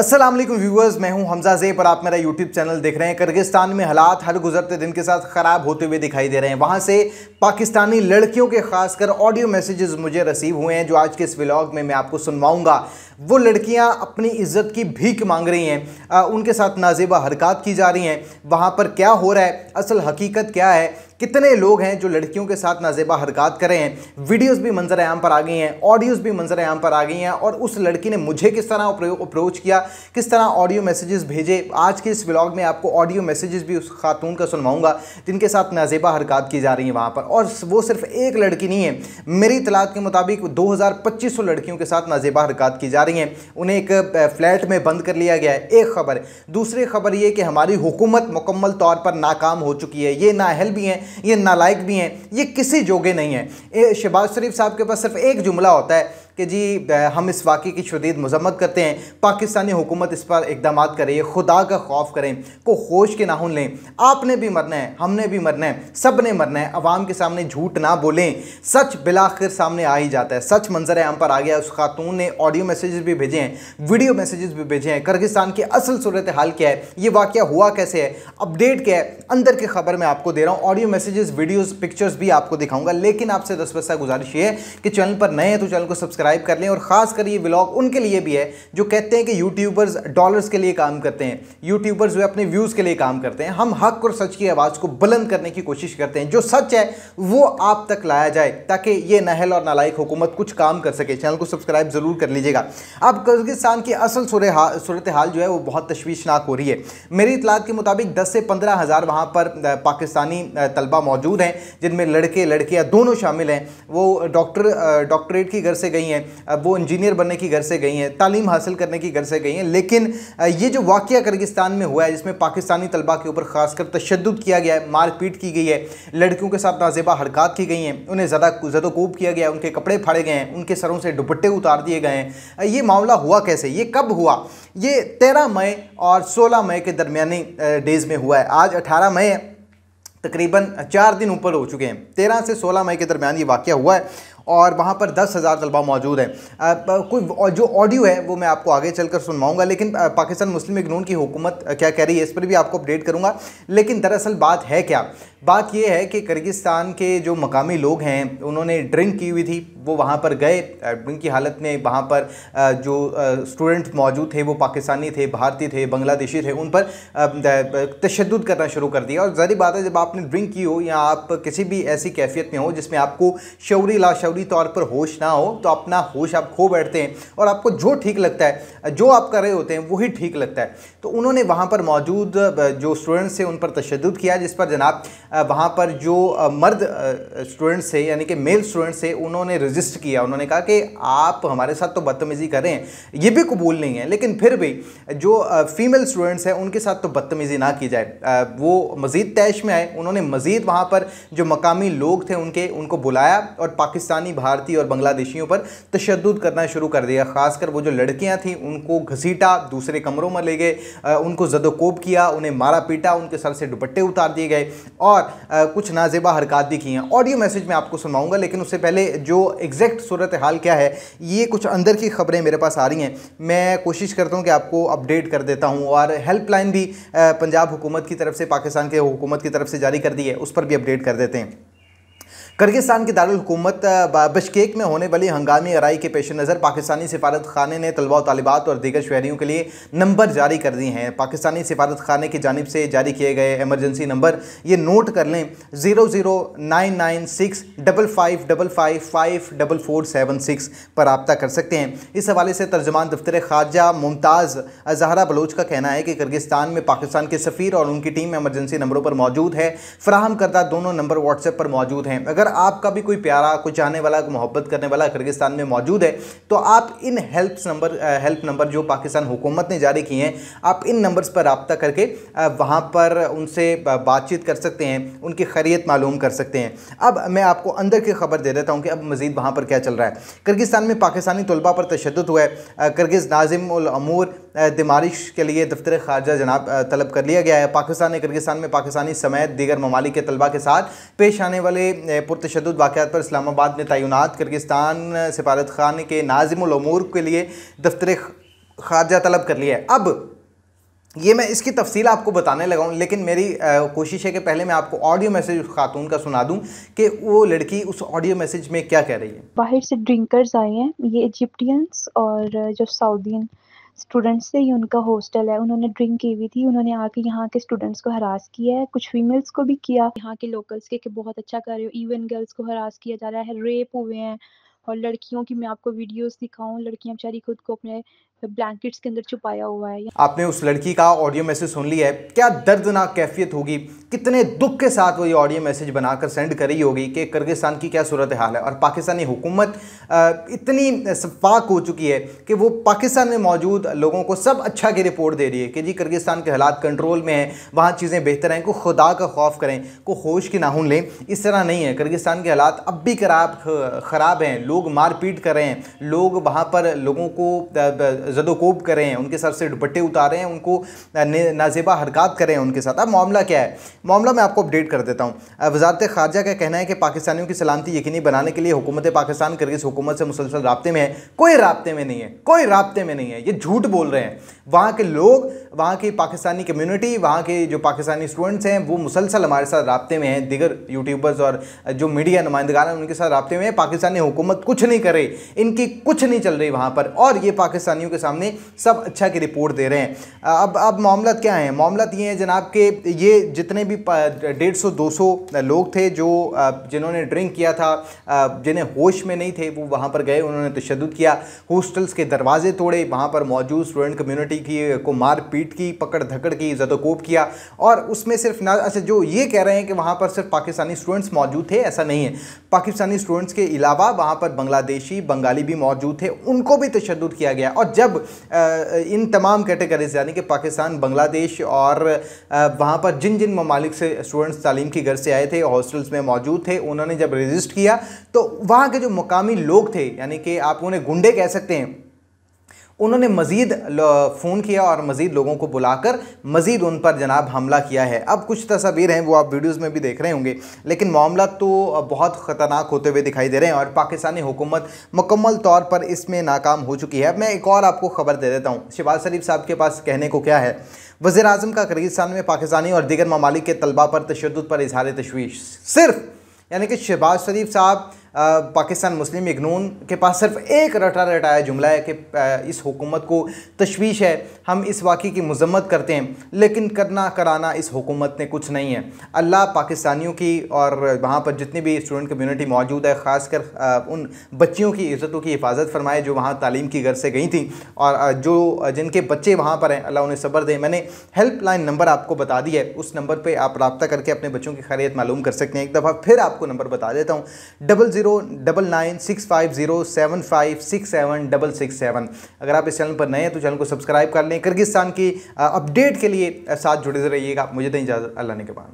Aslam viewers मैं हूं हमजा जेब और आप मेरा यूट्यूब चैनल देख रहे हैं किर्गिस्तान में हालात हर गुजरते दिन के साथ ख़राब होते हुए दिखाई दे रहे हैं वहां से पाकिस्तानी लड़कियों के खासकर ऑडियो मैसेजेस मुझे रसीव हुए हैं जो आज के इस व्लॉग में मैं आपको सुनवाऊंगा वो लड़कियां अपनी इज्जत की भीख मांग रही हैं उनके साथ नाजेबा हरकत की जा रही हैं वहाँ पर क्या हो रहा है असल हकीकत क्या है कितने लोग हैं जो लड़कियों के साथ नाजेबा हरकत कर रहे हैं वीडियोस भी मंजर आम पर आ गई हैं ऑडियोस भी मंजर आम पर आ गई हैं और उस लड़की ने मुझे किस तरह अप्रोच किया किस तरह ऑडियो मैसेजेस भेजे आज के इस ब्लॉग में आपको ऑडियो मैसेजेस भी उस खातून का सुनवाऊंगा जिनके साथ नाजेबा हरकत की जा रही हैं वहाँ पर और वो सिर्फ एक लड़की नहीं है मेरी तलाक के मुताबिक दो लड़कियों के साथ नाजेबा हरकत की जा रही रही हैं उन्हें एक फ्लैट में बंद कर लिया गया है एक खबर दूसरी खबर ये कि हमारी हुकूमत मुकम्मल तौर पर नाकाम हो चुकी है ये नाहल भी हैं ये नालायक भी हैं ये किसी जोगे नहीं हैं शहबाज शरीफ साहब के पास सिर्फ एक जुमला होता है कि जी हम इस वाक़े की शदीद मजम्मत करते हैं पाकिस्तानी हुकूमत इस पर इकदाम करे खुदा का खौफ करें को होश के नाहन लें आपने भी मरना है हमने भी मरना है सब ने मरना है अवाम के सामने झूठ ना बोलें सच बिलाखिर सामने आ ही जाता है सच मंजर हम पर आ गया उस खातून ने ऑडियो मैसेजेस भी भेजे हैं वीडियो मैसेजेस भी भेजे हैं कर्गिस्तान की असल सूरत हाल क्या है ये वाक़ हुआ कैसे है अपडेट क्या है अंदर की खबर मैं आपको दे रहा हूँ ऑडियो मैसेजेस वीडियोज़ पिक्चर्स भी आपको दिखाऊंगा लेकिन आपसे दस बस्ता गुजारिश ये है कि चैनल पर नए हैं तो चैनल को सब्सक्राइब सब्सक्राइब कर लें और ख़ासकर ये ब्लॉग उनके लिए भी है जो कहते हैं कि यूट्यूबर्स डॉलर्स के लिए काम करते हैं यूट्यूबर्स जो अपने व्यूज़ के लिए काम करते हैं हम हक और सच की आवाज़ को बुलंद करने की कोशिश करते हैं जो सच है वो आप तक लाया जाए ताकि ये नहल और नालायक हुकूमत कुछ काम कर सके चैनल को सब्सक्राइब ज़रूर कर लीजिएगा अब कर्गिस्तान की असल सूरत हाल जो है वो बहुत तशवीशनाक हो रही है मेरी इतलात के मुताबिक दस से पंद्रह हज़ार वहाँ पर पाकिस्तानी तलबा मौजूद हैं जिनमें लड़के लड़कियाँ दोनों शामिल हैं वो डॉक्टर डॉक्टरेट की घर से गई गई हैं वो इंजीनियर बनने की घर से गई हैं तालीम हासिल करने की घर से गई हैं लेकिन ये जो वाक़ किर्गिस्तान में हुआ है जिसमें पाकिस्तानी तलबा के ऊपर खासकर तशद किया गया है मारपीट की गई है लड़कियों के साथ नाजेबा हरकत की गई हैं उन्हें ज़्यादा जदोकूब किया गया उनके कपड़े फाड़े गए हैं उनके सरों से दुपट्टे उतार दिए गए हैं ये मामला हुआ कैसे ये कब हुआ ये तेरह मई और सोलह मई के दरमियानी डेज़ में हुआ है आज अठारह मई तकरीबन चार दिन ऊपर हो चुके हैं तेरह से सोलह मई के दरमियान ये वाक़ हुआ है और वहाँ पर दस हज़ार तलबा मौजूद हैं कोई जो ऑडियो है वो मैं आपको आगे चल कर लेकिन पाकिस्तान मुस्लिम इग्नून की हुकूमत क्या कह रही है इस पर भी आपको अपडेट करूँगा लेकिन दरअसल बात है क्या बात यह है कि किर्गिस्तान के जो मकामी लोग हैं उन्होंने ड्रिंक की हुई थी वो वहाँ पर गए ड्रिंक की हालत में वहाँ पर जो स्टूडेंट मौजूद थे वो पाकिस्तानी थे भारतीय थे बांग्लादेशी थे उन पर तशद करना शुरू कर दिया और जहरी बात है जब आपने ड्रिंक की हो या आप किसी भी ऐसी कैफियत में हो जिसमें आपको शौरी लाशौरी तौर पर होश ना हो तो अपना होश आप खो बैठते हैं और आपको जो ठीक लगता है जो आप कर रहे होते हैं वही ठीक लगता है तो उन्होंने वहाँ पर मौजूद जो स्टूडेंट्स थे उन पर तशद किया जिस पर जनाब वहाँ पर जो मर्द स्टूडेंट्स थे यानी कि मेल स्टूडेंट्स थे उन्होंने रजिस्टर किया उन्होंने कहा कि आप हमारे साथ तो बदतमीज़ी करें ये भी कबूल नहीं है लेकिन फिर भी जो फीमेल स्टूडेंट्स हैं उनके साथ तो बदतमीज़ी ना की जाए वो मज़ीद तैश में आए उन्होंने मज़ीद वहाँ पर जो मकामी लोग थे उनके उनको बुलाया और पाकिस्तानी भारतीय और बांग्लादेशियों पर तशद करना शुरू कर दिया ख़ासकर वो जो लड़कियाँ थीं उनको घसीटा दूसरे कमरों में ले गए उनको जदोकोब किया उन्हें मारा पीटा उनके सर से दुपट्टे उतार दिए गए और और कुछ नाजेबा हरकत भी की हैं ऑडियो मैसेज मैं आपको सुनाऊंगा लेकिन उससे पहले जो एग्जैक्ट सूरत हाल क्या है ये कुछ अंदर की खबरें मेरे पास आ रही हैं मैं कोशिश करता हूँ कि आपको अपडेट कर देता हूँ और हेल्पलाइन भी पंजाब हुकूमत की तरफ से पाकिस्तान के हुकूमत की तरफ से जारी कर दी है उस पर भी अपडेट कर देते हैं कर्गिस्तान की दारकूमत बशकेक में होने वाली हंगामी आरई के पेश नज़र पाकिस्तानी सिफारत खाने ने तलबा तलबात और दीगर शहरीों के लिए नंबर जारी कर दिए हैं पाकिस्तानी सिफारत खाने की जानब से जारी किए गए एमरजेंसी नंबर ये नोट कर लें zero zero nine nine six double five double five five double four seven six पर रबता कर सकते हैं इस हवाले से तर्जमान दफ्तर खारजा मुमताज़ अजहरा बलोच का कहना है कि कर्गिस्तान में पाकिस्तान के सफ़ी और उनकी टीम एमरजेंसी नंबरों पर मौजूद है फ्राहम करदा दोनों नंबर व्हाट्सएप पर मौजूद हैं अगर आपका भी कोई प्यारा कोई चाहने वाला मोहब्बत करने वाला किर्गिस्तान में मौजूद है तो आप इन हेल्प नंबर हेल्प नंबर जो पाकिस्तान हुकूमत ने जारी किए हैं आप इन नंबर्स पर रबता करके वहाँ पर उनसे बातचीत कर सकते हैं उनकी खैरियत मालूम कर सकते हैं अब मैं आपको अंदर की खबर दे देता हूँ कि अब मज़ीद वहाँ पर क्या चल रहा है किर्गिस्तान में पाकिस्तानी तलबा पर तशद हुआ है करगिज़ नाजिम अमूर दिमारिश के लिए दफ्तर खारजा जनाब तलब कर लिया गया है पाकिस्तान ने किर्गिस्तान में पाकिस्तानी समेत दीगर ममालिक के तलबा के साथ पेश आने वाले पुरतशद वाक़ात पर इस्लामाबाद में तयन किर्गिस्तान सिफारत खान के नाजिमूर के लिए दफ्तर खारजा तलब कर लिया है अब ये मैं इसकी तफसील आपको बताने लगा हूँ लेकिन मेरी कोशिश है कि पहले मैं आपको ऑडियो मैसेज उस खातून का सुना दूँ कि वो लड़की उस ऑडियो मैसेज में क्या कह रही है बाहर से ड्रिंकर्स आए हैं ये इजिप्टियंस और जो सऊदीन स्टूडेंट्स से ही उनका हॉस्टल है उन्होंने ड्रिंक की हुई थी उन्होंने आके यहाँ के स्टूडेंट्स को हरास किया है कुछ फीमेल्स को भी किया यहाँ के लोकल्स के के बहुत अच्छा कर रहे हो इवन गर्ल्स को हरास किया जा रहा है रेप हुए हैं और लड़कियों की मैं आपको वीडियोस दिखाऊं लड़कियां बेचारी खुद को अपने ब्लैंकेट्स के अंदर छुपाया हुआ है आपने उस लड़की का ऑडियो मैसेज सुन लिया है क्या दर्दनाक कैफियत होगी कितने दुख के साथ वो ये ऑडियो मैसेज बनाकर सेंड करी होगी कि किर्गिस्तान की क्या सूरत हाल है और पाकिस्तानी हुकूमत इतनी पाक हो चुकी है कि वो पाकिस्तान में मौजूद लोगों को सब अच्छा की रिपोर्ट दे रही है कि जी किर्गिस्तान के हालात कंट्रोल में हैं वहाँ चीज़ें बेहतर हैं को खुदा का खौफ करें को होश की नाहून लें इस तरह नहीं है किर्गिस्तान के हालात अब भी खराब ख़राब हैं लोग मारपीट कर रहे हैं लोग वहाँ पर लोगों को जदोकोब हैं उनके सर से दुपट्टे हैं उनको नाजेबा हरकत करें उनके साथ अब मामला क्या है मामला मैं आपको अपडेट कर देता हूँ वजारत खारजा का कहना है कि पाकिस्तानियों की सलामती यकीनी बनाने के लिए हुकूमत पाकिस्तान किर्गिज हुकूमत से मुसलसल रबते में है कोई रबते में नहीं है कोई रबते में नहीं है ये झूठ बोल रहे हैं वहाँ के लोग वहाँ की पाकिस्तानी कम्यूनिटी वहाँ के जो पाकिस्तानी स्टूडेंट्स हैं वो मुसलसल हमारे साथ रबते में हैं दिगर यूट्यूबर्स और जो मीडिया नुमाइंदगान हैं उनके साथ रबते में पाकिस्तानी हुकूमत सब कुछ नहीं करे इनकी कुछ नहीं चल रही वहाँ पर और ये पाकिस्तानियों के सामने सब अच्छा की रिपोर्ट दे रहे हैं अब अब मामला क्या है मामला ये है जनाब के ये जितने भी डेढ़ सौ दो सौ लोग थे जो जिन्होंने ड्रिंक किया था जिन्हें होश में नहीं थे वो वहाँ पर गए उन्होंने तशद किया हॉस्टल्स के दरवाजे तोड़े वहाँ पर मौजूद स्टूडेंट कम्युनिटी की को मार पीट की पकड़ धकड़ की जदोकोप किया और उसमें सिर्फ ना अच्छा जो ये कह रहे हैं कि वहाँ पर सिर्फ पाकिस्तानी स्टूडेंट्स मौजूद थे ऐसा नहीं है पाकिस्तानी स्टूडेंट्स के अलावा वहाँ पर पर बांग्लादेशी बंगाली भी मौजूद थे उनको भी तशद किया गया और जब इन तमाम कैटेगरीज यानी कि पाकिस्तान बांग्लादेश और वहाँ पर जिन जिन ममालिक से स्टूडेंट्स तालीम की घर से आए थे हॉस्टल्स में मौजूद थे उन्होंने जब रजिस्ट किया तो वहाँ के जो मकामी लोग थे यानी कि आप उन्हें गुंडे कह सकते हैं उन्होंने मज़ीद फ़ोन किया और मज़ीद लोगों को बुलाकर मज़ीद उन पर जनाब हमला किया है अब कुछ तस्वीर हैं वो आप वीडियोज़ में भी देख रहे होंगे लेकिन मामला तो बहुत ख़तरनाक होते हुए दिखाई दे रहे हैं और पाकिस्तानी हुकूमत मुकम्मल तौर पर इसमें नाकाम हो चुकी है मैं एक और आपको ख़बर दे देता हूँ शहबाज शरीफ साहब के पास कहने को क्या है वज़ी अजम का कर्गिस्तान में पाकिस्तानी और दीगर ममालिक के तलबा पर तशद पर इजहार तशवीश सिर्फ यानी कि शहबाज शरीफ साहब पाकिस्तान मुस्लिम इग्नून के पास सिर्फ एक रटा रटाया जुमला है कि इस हुकूमत को तशवीश है हम इस वाक़े की मजम्मत करते हैं लेकिन करना कराना इस हुकूमत ने कुछ नहीं है अल्लाह पाकिस्तानियों की और वहाँ पर जितनी भी स्टूडेंट कम्यूनिटी मौजूद है ख़ासकर उन बच्चियों की इज़्ज़तों की हिफाजत फरमाए जो वहाँ तालीम की घर से गई थी और जो जिनके बच्चे वहाँ पर हैं अल्लाह उन्हें सब्र दें मैंने हेल्पलाइन नंबर आपको बता दिया है उस नंबर पर आप रबता करके अपने बच्चों की खैरियत मालूम कर सकते हैं एक दफ़ा फिर आपको नंबर बता देता हूँ double zero double nine six five zero seven five six seven double six seven अगर आप इस चैनल पर नए हैं तो चैनल को सब्सक्राइब कर लें किर्गिस्तान की अपडेट के लिए साथ जुड़े रहिएगा मुझे दें तो इजाज़त अल्लाह ने के बाद